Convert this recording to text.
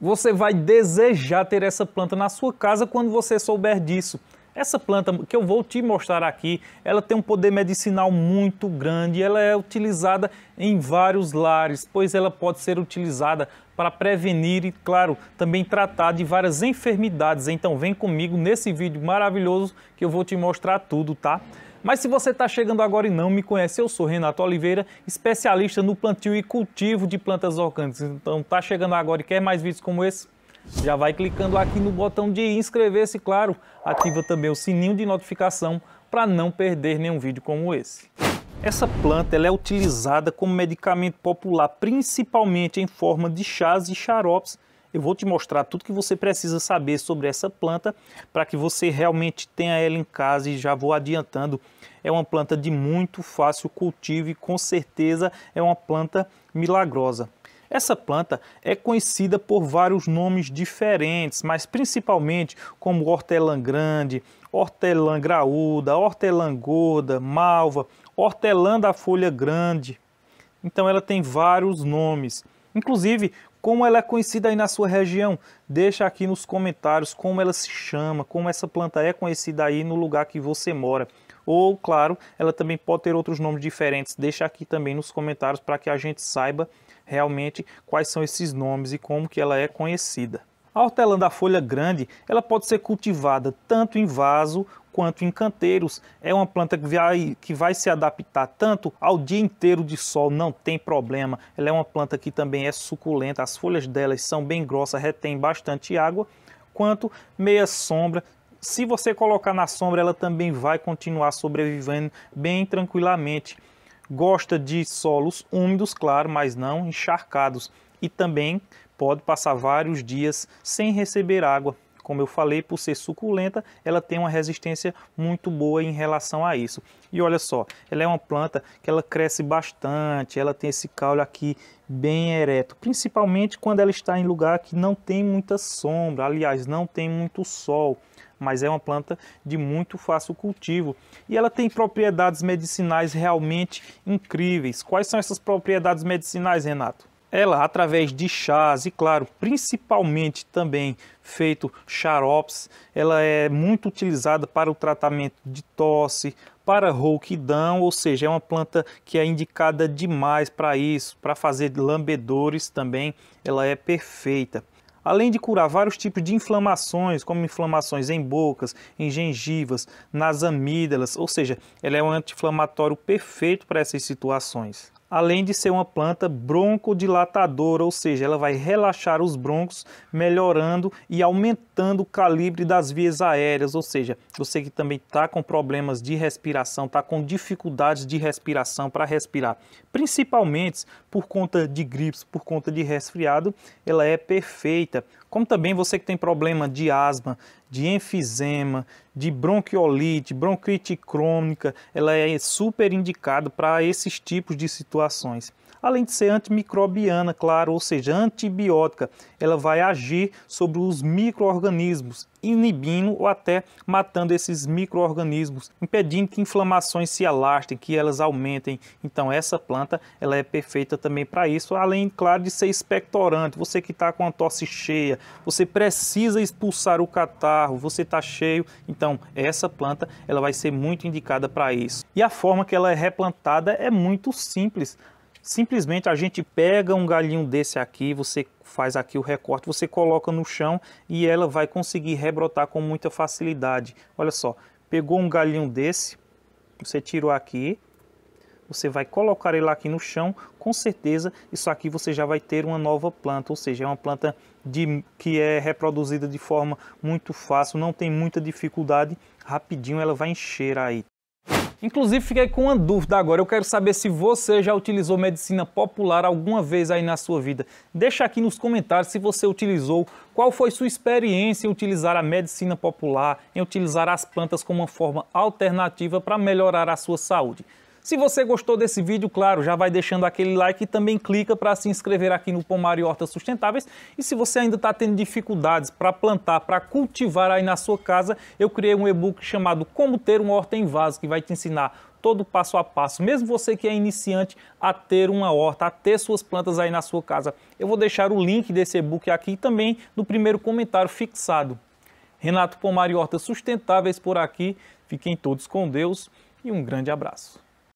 Você vai desejar ter essa planta na sua casa quando você souber disso. Essa planta que eu vou te mostrar aqui, ela tem um poder medicinal muito grande, ela é utilizada em vários lares, pois ela pode ser utilizada para prevenir e, claro, também tratar de várias enfermidades. Então vem comigo nesse vídeo maravilhoso que eu vou te mostrar tudo, tá? Mas se você está chegando agora e não me conhece, eu sou Renato Oliveira, especialista no plantio e cultivo de plantas orgânicas. Então está chegando agora e quer mais vídeos como esse? Já vai clicando aqui no botão de inscrever-se, claro, ativa também o sininho de notificação para não perder nenhum vídeo como esse. Essa planta ela é utilizada como medicamento popular, principalmente em forma de chás e xaropes eu vou te mostrar tudo que você precisa saber sobre essa planta para que você realmente tenha ela em casa e já vou adiantando. É uma planta de muito fácil cultivo e com certeza é uma planta milagrosa. Essa planta é conhecida por vários nomes diferentes, mas principalmente como hortelã grande, hortelã graúda, hortelã gorda, malva, hortelã da folha grande. Então ela tem vários nomes. Inclusive, como ela é conhecida aí na sua região? Deixa aqui nos comentários como ela se chama, como essa planta é conhecida aí no lugar que você mora. Ou, claro, ela também pode ter outros nomes diferentes. Deixa aqui também nos comentários para que a gente saiba realmente quais são esses nomes e como que ela é conhecida. A hortelã da folha grande, ela pode ser cultivada tanto em vaso quanto em canteiros. É uma planta que vai, que vai se adaptar tanto ao dia inteiro de sol, não tem problema. Ela é uma planta que também é suculenta, as folhas delas são bem grossas, retém bastante água, quanto meia sombra, se você colocar na sombra, ela também vai continuar sobrevivendo bem tranquilamente. Gosta de solos úmidos, claro, mas não encharcados. E também pode passar vários dias sem receber água como eu falei, por ser suculenta, ela tem uma resistência muito boa em relação a isso. E olha só, ela é uma planta que ela cresce bastante, ela tem esse caule aqui bem ereto, principalmente quando ela está em lugar que não tem muita sombra, aliás, não tem muito sol mas é uma planta de muito fácil cultivo e ela tem propriedades medicinais realmente incríveis. Quais são essas propriedades medicinais, Renato? ela através de chás e claro, principalmente também feito xaropes, ela é muito utilizada para o tratamento de tosse, para rouquidão, ou seja, é uma planta que é indicada demais para isso, para fazer lambedores também, ela é perfeita. Além de curar vários tipos de inflamações, como inflamações em bocas, em gengivas, nas amígdalas, ou seja, ela é um anti-inflamatório perfeito para essas situações além de ser uma planta broncodilatadora, ou seja, ela vai relaxar os broncos, melhorando e aumentando o calibre das vias aéreas, ou seja, você que também está com problemas de respiração, está com dificuldades de respiração para respirar, principalmente por conta de gripes, por conta de resfriado, ela é perfeita. Como também você que tem problema de asma, de enfisema, de bronquiolite, bronquite crônica, ela é super indicada para esses tipos de situações além de ser antimicrobiana, claro, ou seja, antibiótica. Ela vai agir sobre os micro-organismos, inibindo ou até matando esses micro-organismos, impedindo que inflamações se alastrem, que elas aumentem. Então, essa planta ela é perfeita também para isso, além, claro, de ser expectorante. Você que está com a tosse cheia, você precisa expulsar o catarro, você está cheio, então essa planta ela vai ser muito indicada para isso. E a forma que ela é replantada é muito simples Simplesmente a gente pega um galhinho desse aqui, você faz aqui o recorte, você coloca no chão e ela vai conseguir rebrotar com muita facilidade. Olha só, pegou um galhinho desse, você tirou aqui, você vai colocar ele aqui no chão, com certeza isso aqui você já vai ter uma nova planta, ou seja, é uma planta de, que é reproduzida de forma muito fácil, não tem muita dificuldade, rapidinho ela vai encher aí, Inclusive, fiquei com uma dúvida agora. Eu quero saber se você já utilizou medicina popular alguma vez aí na sua vida. Deixa aqui nos comentários se você utilizou, qual foi sua experiência em utilizar a medicina popular, em utilizar as plantas como uma forma alternativa para melhorar a sua saúde. Se você gostou desse vídeo, claro, já vai deixando aquele like e também clica para se inscrever aqui no Pomar e Hortas Sustentáveis. E se você ainda está tendo dificuldades para plantar, para cultivar aí na sua casa, eu criei um e-book chamado Como Ter uma Horta em Vaso, que vai te ensinar todo passo a passo, mesmo você que é iniciante a ter uma horta, a ter suas plantas aí na sua casa. Eu vou deixar o link desse e-book aqui também no primeiro comentário fixado. Renato Pomar e Hortas Sustentáveis por aqui. Fiquem todos com Deus e um grande abraço.